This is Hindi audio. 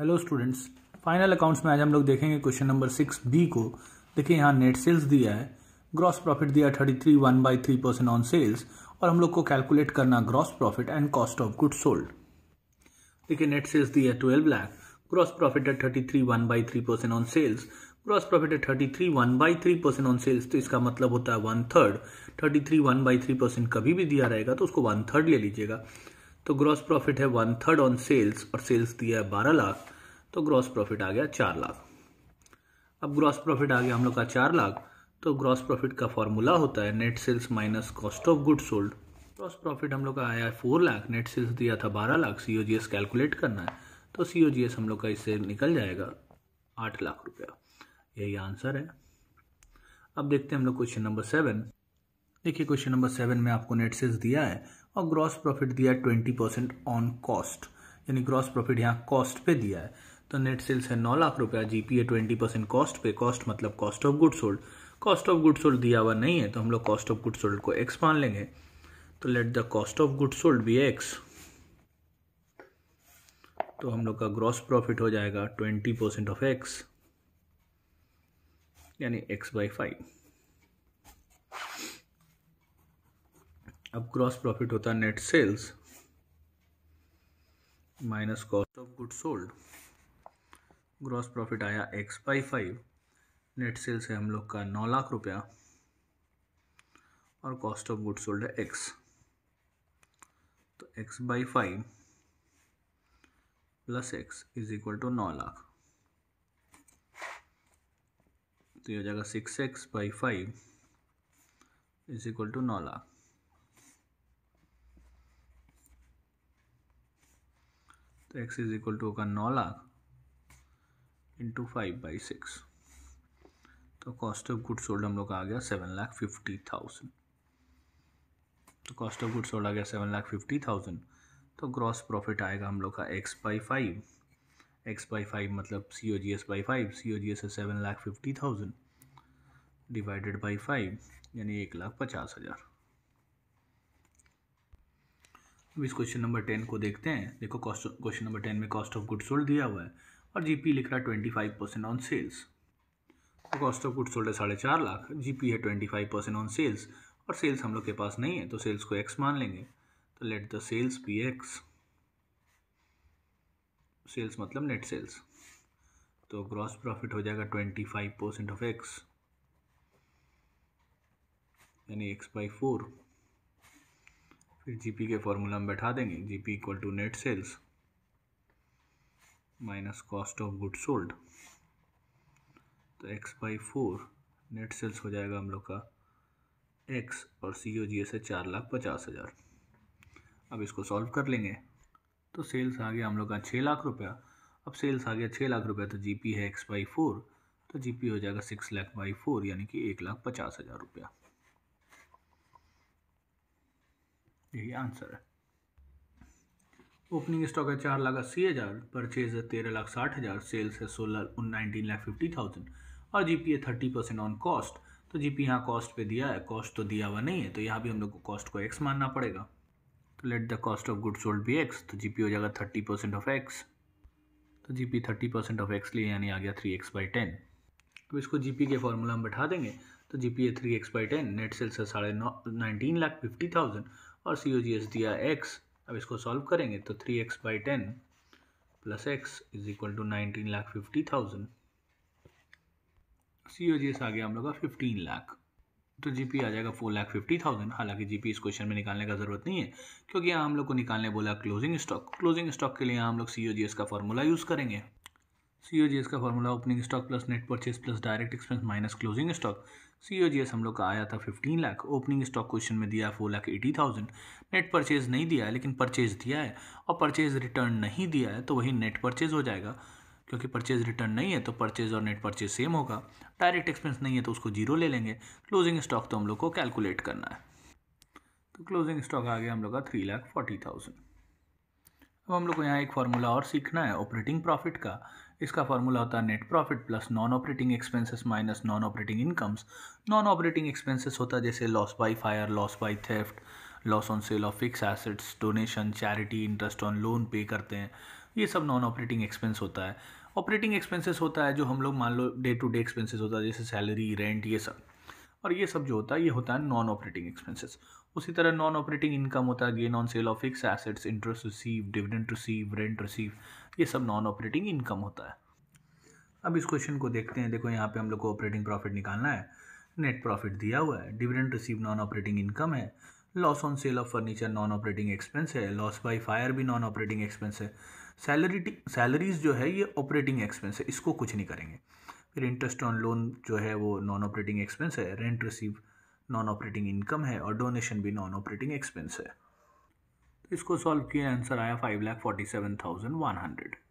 हेलो स्टूडेंट्स फाइनल अकाउंट्स में आज हम लोग देखेंगे क्वेश्चन नंबर सिक्स बी को देखिए यहाँ नेट सेल्स दिया है ग्रॉस प्रॉफिट दिया thirty three one by three percent on sales और हम लोग को कैलकुलेट करना gross profit and cost of good sold देखिए नेट सेल्स दिया ट्वेल्व लाख ग्रॉस प्रॉफिट है thirty three one by three percent on sales gross profit है thirty three one by three percent on sales तो इसका मतलब होता है one third thirty three one by three percent कभी भी दिया रहेगा तो उसको वन थर्ड ले लीजिएगा तो ग्रॉस प्रॉफिट है वन थर्ड ऑन सेल्स और सेल्स दिया है बारह लाख तो ग्रॉस प्रॉफिट आ गया चार लाख अब ग्रॉस प्रॉफिट आ गया हम लोग का चार लाख तो ग्रॉस प्रॉफिट का फॉर्मूला होता है net sales minus cost of good sold gross profit हम लोग का आया है फोर लाख नेट सेल्स दिया था बारह लाख सी कैलकुलेट करना है तो सी हम लोग का इससे निकल जाएगा आठ लाख रुपया यही आंसर है अब देखते हैं हम लोग क्वेश्चन नंबर सेवन देखिए क्वेश्चन नंबर सेवन में आपको नेट सेल्स दिया है और ग्रॉस प्रॉफिट दिया है ट्वेंटी परसेंट ऑन कॉस्ट यानी ग्रॉस प्रॉफिट यहाँ कॉस्ट पे दिया है तो नेट सेल्स है नौ लाख रुपया जीपी है ट्वेंटी परसेंट कॉस्ट पे कॉस्ट मतलब cost of good sold cost of good sold दिया हुआ नहीं है तो हम लोग कॉस्ट ऑफ गुड सोल्ड को एक्स मान लेंगे तो let the cost of good sold be X तो हम लोग का ग्रॉस प्रॉफिट हो जाएगा ट्वेंटी परसेंट ऑफ एक्स यानी एक्स बाई फाइव अब ग्रॉस प्रॉफिट होता है net sales minus cost of good sold gross profit आया X by five net sales है हम लोग का नौ लाख रुपया और कॉस्ट ऑफ गुड सोल्ड है एक्स तो X by five plus X is equal to नौ लाख तो ये हो जाएगा six X by five is equal to नौ लाख तो एक्स इज इक्वल टू होगा नौ lakh into five by six तो कॉस्ट ऑफ गुड सोल्ड हम लोग का आ गया सेवन लाख फिफ्टी थाउजेंड तो कॉस्ट ऑफ गुड सोल्ड आ गया सेवन लाख फिफ्टी थाउजेंड तो ग्रॉस प्रॉफिट आएगा हम लोग का X by five X by five मतलब C O G S by five C O G S है seven lakh fifty thousand divided by five यानी एक लाख पचास हज़ार अब इस क्वेश्चन नंबर टेन को देखते हैं देखो क्वेश्चन नंबर टेन में कॉस्ट ऑफ गुड सोल्ड दिया हुआ है और जीपी लिख रहा है twenty five percent on sales तो कॉस्ट ऑफ गुड सोल्ड है साढ़े चार लाख जीपी है twenty five percent on sales और सेल्स हम लोग के पास नहीं है तो सेल्स को एक्स मान लेंगे तो let the sales be X sales मतलब नेट सेल्स तो ग्रॉस प्रॉफिट हो जाएगा twenty five percent of X यानी एक्स बाई फोर फिर जीपी के फॉर्मूला में बैठा देंगे GP equal to net sales minus cost of good sold तो X by four net sales हो जाएगा हम लोग का एक्स और सी ओ जी एस है चार लाख पचास हज़ार अब इसको सॉल्व कर लेंगे तो सेल्स आ गया हम लोग का छः लाख रुपया अब सेल्स आ गया छः लाख रुपया तो जीपी है एक्स बाई फोर तो जीपी हो जाएगा सिक्स लाख बाई फोर यानी कि एक लाख पचास हज़ार रुपया यही आंसर है ओपनिंग स्टॉक है चार लाख अस्सी हज़ार परचेज है तेरह लाख साठ हज़ार सेल्स है सोलह नाइनटीन लाख फिफ्टी थाउजेंड और जी पी है थर्टी परसेंट ऑन कॉस्ट तो जी पी यहाँ कॉस्ट पे दिया है कॉस्ट तो दिया हुआ नहीं है तो यहाँ भी हम लोग को कॉस्ट को एक्स मानना पड़ेगा तो let the cost of good sold be X तो जी पी हो जाएगा थर्टी परसेंट ऑफ एक्स तो G P thirty percent of X लिए यानी आ गया थ्री एक्स बाई टेन अब इसको जी पी के फॉर्मूला हम बैठा देंगे तो जी पी है three X by ten net sales है साढ़े नौ नाइनटीन लाख फिफ्टी थाउजेंड और सी ओ जी एस दिया एक्स अब इसको सॉल्व करेंगे तो three X by ten plus X is equal to nineteen lakh fifty thousand C O G S आ गया हम लोग का फिफ्टीन लाख तो जी पी आ जाएगा फोर लाख फिफ्टी थाउजेंड हालांकि जी पी इस क्वेश्चन में निकालने का ज़रूरत नहीं है क्योंकि यहाँ हम लोग को निकालने बोला क्लोजिंग स्टॉक क्लोजिंग स्टॉक के लिए यहाँ हम लोग सी ओ जी एस का फॉर्मूला यूज़ करेंगे सी ओ जी एस का formula opening stock plus net purchase plus direct expense minus closing stock C O G S हम लोग का आया था fifteen lakh opening stock question में दिया four lakh eighty thousand net purchase नहीं दिया है लेकिन परचेज दिया है और परचेज रिटर्न नहीं दिया है तो वही नेट परचेज हो जाएगा क्योंकि परचेज रिटर्न नहीं है तो परचेज और नेट परचेज सेम होगा डायरेक्ट एक्सपेंस नहीं है तो उसको जीरो ले लेंगे क्लोजिंग स्टॉक तो हम लोग को कैलकुलेट करना है तो क्लोजिंग स्टॉक आ गया हम लोग का थ्री लाख फोर्टी थाउजेंड अब हम लोग को यहाँ एक फार्मूला और सीखना है ऑपरेटिंग प्रॉफिट का इसका फार्मूला होता है net profit plus non operating expenses minus non operating incomes non operating expenses होता है जैसे loss by fire loss by theft loss on sale of fix assets donation charity interest on loan pay करते हैं ये सब नॉन ऑपरेटिंग एक्सपेंस होता है ऑपरेटिंग एक्सपेंसेस होता है जो हम लोग मान लो डे टू डे एक्सपेंसेस होता है जैसे सैलरी रेंट ये सब और ये सब जो होता है ये होता है नॉन ऑपरेटिंग एक्सपेंसेस उसी तरह नॉन ऑपरेटिंग इनकम होता है gain on sale of fix assets interest receive dividend receive rent receive ये सब नॉन ऑपरेटिंग इनकम होता है अब इस क्वेश्चन को देखते हैं देखो यहाँ पे हम लोग को ऑपरेटिंग प्रॉफिट निकालना है नेट प्रॉफिट दिया हुआ है dividend receive non operating income है loss on sale of furniture non operating expense है लॉस बाय फायर भी नॉन ऑपरेटिंग एक्सपेंस है सैलरी सैलरीज जो है ये ऑपरेटिंग एक्सपेंस है इसको कुछ नहीं करेंगे फिर इंटरेस्ट ऑन लोन जो है वो नॉन ऑपरेटिंग एक्सपेंस है rent receive non operating income है और डोनेशन भी नॉन ऑपरेटिंग एक्सपेंस है तो इसको सॉल्व किया आंसर आया five lakh forty seven thousand one hundred